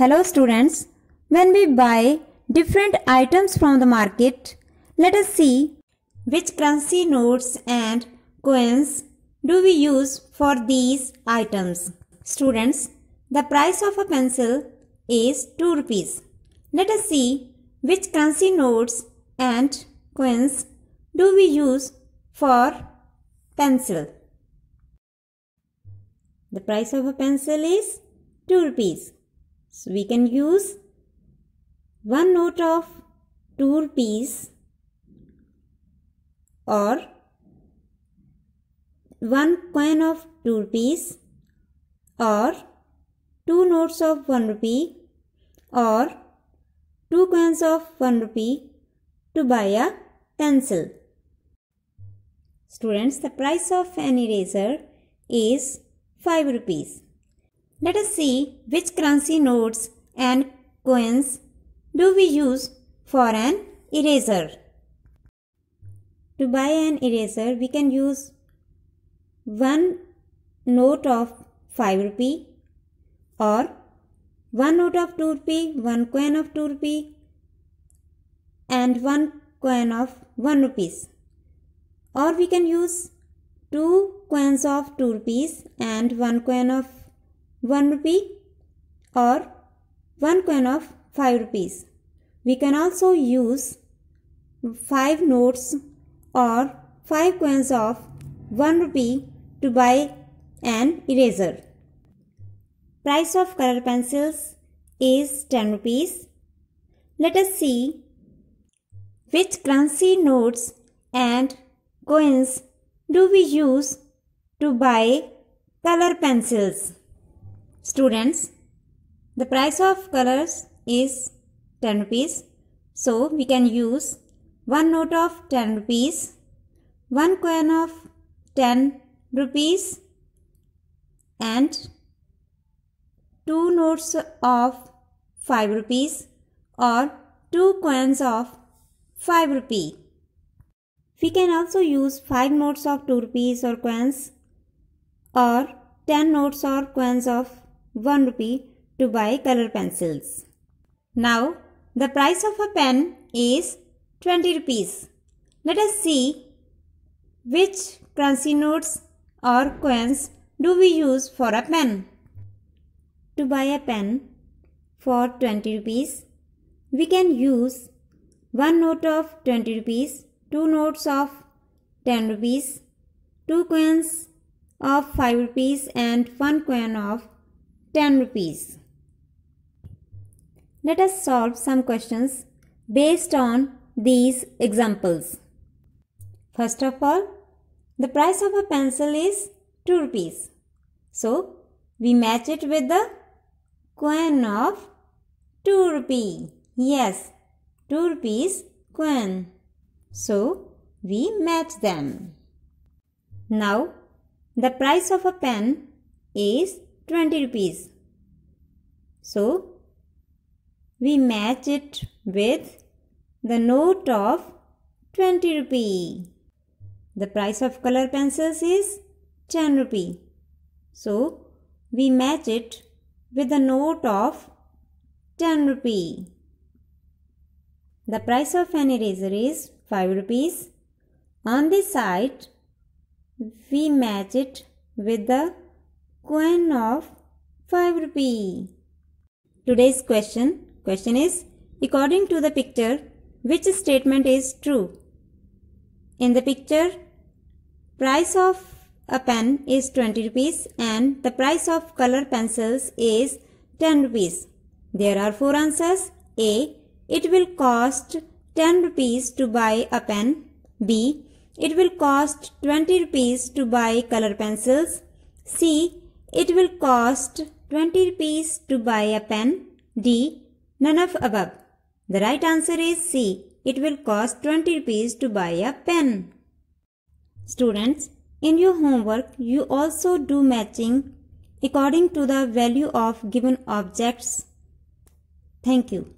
Hello students, when we buy different items from the market, let us see which currency notes and coins do we use for these items. Students, the price of a pencil is 2 rupees. Let us see which currency notes and coins do we use for pencil. The price of a pencil is 2 rupees. So we can use one note of 2 rupees or one coin of 2 rupees or two notes of 1 rupee or two coins of 1 rupee to buy a pencil. Students, the price of an eraser is 5 rupees. Let us see which currency notes and coins do we use for an eraser. To buy an eraser, we can use one note of 5 rupee or one note of 2 rupee, one coin of 2 rupee and one coin of 1 rupees. Or we can use two coins of 2 rupees and one coin of 1 rupee or 1 coin of 5 rupees. We can also use 5 notes or 5 coins of 1 rupee to buy an eraser. Price of color pencils is 10 rupees. Let us see which currency notes and coins do we use to buy color pencils. Students, the price of colors is 10 rupees. So we can use 1 note of 10 rupees, 1 coin of 10 rupees and 2 notes of 5 rupees or 2 coins of 5 rupee. We can also use 5 notes of 2 rupees or coins or 10 notes or coins of 1 rupee to buy color pencils. Now the price of a pen is 20 rupees. Let us see which currency notes or coins do we use for a pen. To buy a pen for 20 rupees, we can use one note of 20 rupees, two notes of 10 rupees, two coins of 5 rupees and one coin of 10 rupees. Let us solve some questions based on these examples. First of all, the price of a pencil is 2 rupees. So, we match it with the coin of 2 rupee. Yes, 2 rupees coin. So, we match them. Now, the price of a pen is 20 rupees. So, we match it with the note of 20 rupee. The price of color pencils is 10 rupee. So, we match it with a note of 10 rupee. The price of an eraser is 5 rupees. On this side, we match it with the coin of 5 rupee. Today's question question is according to the picture which statement is true? In the picture price of a pen is 20 rupees and the price of color pencils is 10 rupees. There are four answers. A. It will cost 10 rupees to buy a pen. B. It will cost 20 rupees to buy color pencils. C. It will cost 20 rupees to buy a pen. D. None of above. The right answer is C. It will cost 20 rupees to buy a pen. Students, in your homework, you also do matching according to the value of given objects. Thank you.